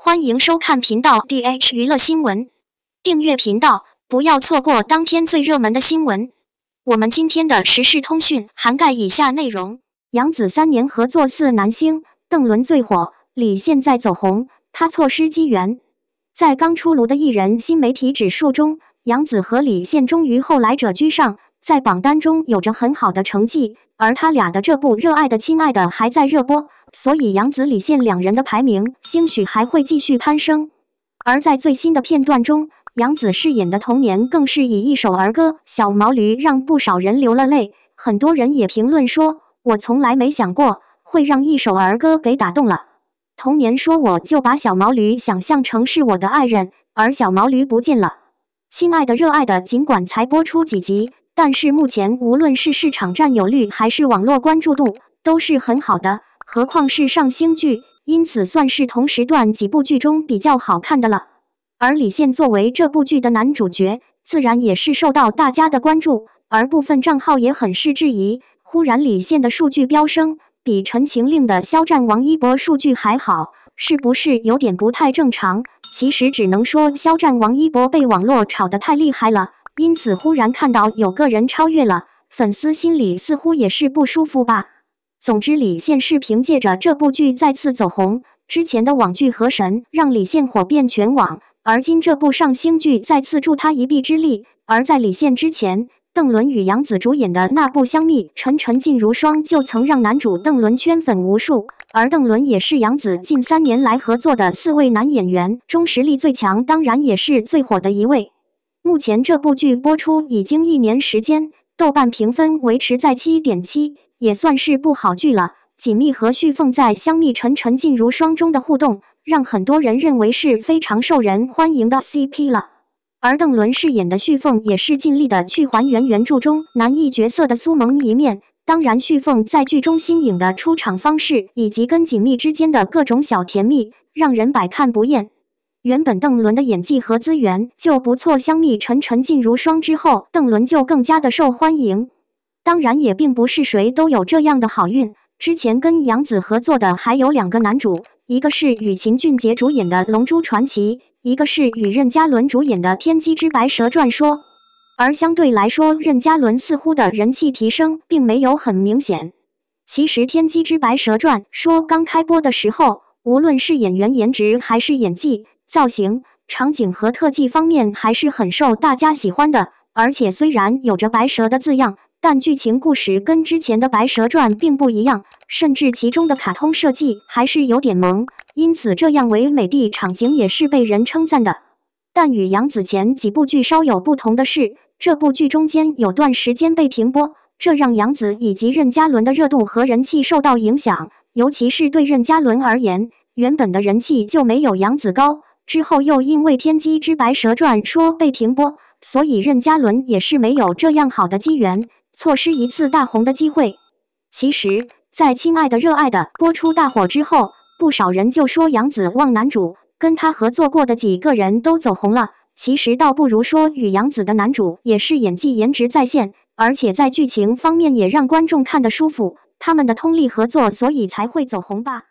欢迎收看频道 DH 娱乐新闻，订阅频道，不要错过当天最热门的新闻。我们今天的时事通讯涵盖以下内容：杨紫三年合作四男星，邓伦最火，李现在走红，他错失机缘。在刚出炉的艺人新媒体指数中，杨紫和李现终于后来者居上。在榜单中有着很好的成绩，而他俩的这部《热爱的亲爱的》还在热播，所以杨紫、李现两人的排名兴许还会继续攀升。而在最新的片段中，杨紫饰演的童年更是以一首儿歌《小毛驴》让不少人流了泪，很多人也评论说：“我从来没想过会让一首儿歌给打动了。”童年说：“我就把小毛驴想象成是我的爱人，而小毛驴不见了。”《亲爱的热爱的》尽管才播出几集。但是目前无论是市场占有率还是网络关注度都是很好的，何况是上星剧，因此算是同时段几部剧中比较好看的了。而李现作为这部剧的男主角，自然也是受到大家的关注，而部分账号也很是质疑：忽然李现的数据飙升，比《陈情令》的肖战、王一博数据还好，是不是有点不太正常？其实只能说肖战、王一博被网络炒得太厉害了。因此，忽然看到有个人超越了粉丝，心里似乎也是不舒服吧。总之，李现是凭借着这部剧再次走红。之前的网剧《河神》让李现火遍全网，而今这部上星剧再次助他一臂之力。而在李现之前，邓伦与杨紫主演的那部《香蜜沉沉烬如霜》就曾让男主邓伦圈粉无数，而邓伦也是杨紫近三年来合作的四位男演员中实力最强，当然也是最火的一位。目前这部剧播出已经一年时间，豆瓣评分维持在七点七，也算是部好剧了。锦觅和旭凤在《香蜜沉沉烬如霜》中的互动，让很多人认为是非常受人欢迎的 CP 了。而邓伦饰演的旭凤也是尽力的去还原原著中男一角色的苏萌一面。当然，旭凤在剧中新颖的出场方式以及跟锦觅之间的各种小甜蜜，让人百看不厌。原本邓伦的演技和资源就不错，香蜜沉沉烬如霜之后，邓伦就更加的受欢迎。当然，也并不是谁都有这样的好运。之前跟杨紫合作的还有两个男主，一个是与秦俊杰主演的《龙珠传奇》，一个是与任嘉伦主演的《天机之白蛇传说》。而相对来说，任嘉伦似乎的人气提升并没有很明显。其实，《天机之白蛇传说》刚开播的时候，无论是演员颜值还是演技，造型、场景和特技方面还是很受大家喜欢的。而且虽然有着“白蛇”的字样，但剧情故事跟之前的《白蛇传》并不一样，甚至其中的卡通设计还是有点萌。因此，这样唯美的场景也是被人称赞的。但与杨紫前几部剧稍有不同的是，这部剧中间有段时间被停播，这让杨紫以及任嘉伦的热度和人气受到影响。尤其是对任嘉伦而言，原本的人气就没有杨紫高。之后又因为《天机之白蛇传说》被停播，所以任嘉伦也是没有这样好的机缘，错失一次大红的机会。其实，在《亲爱的热爱的》播出大火之后，不少人就说杨紫望男主，跟他合作过的几个人都走红了。其实倒不如说与杨紫的男主也是演技颜值在线，而且在剧情方面也让观众看得舒服，他们的通力合作，所以才会走红吧。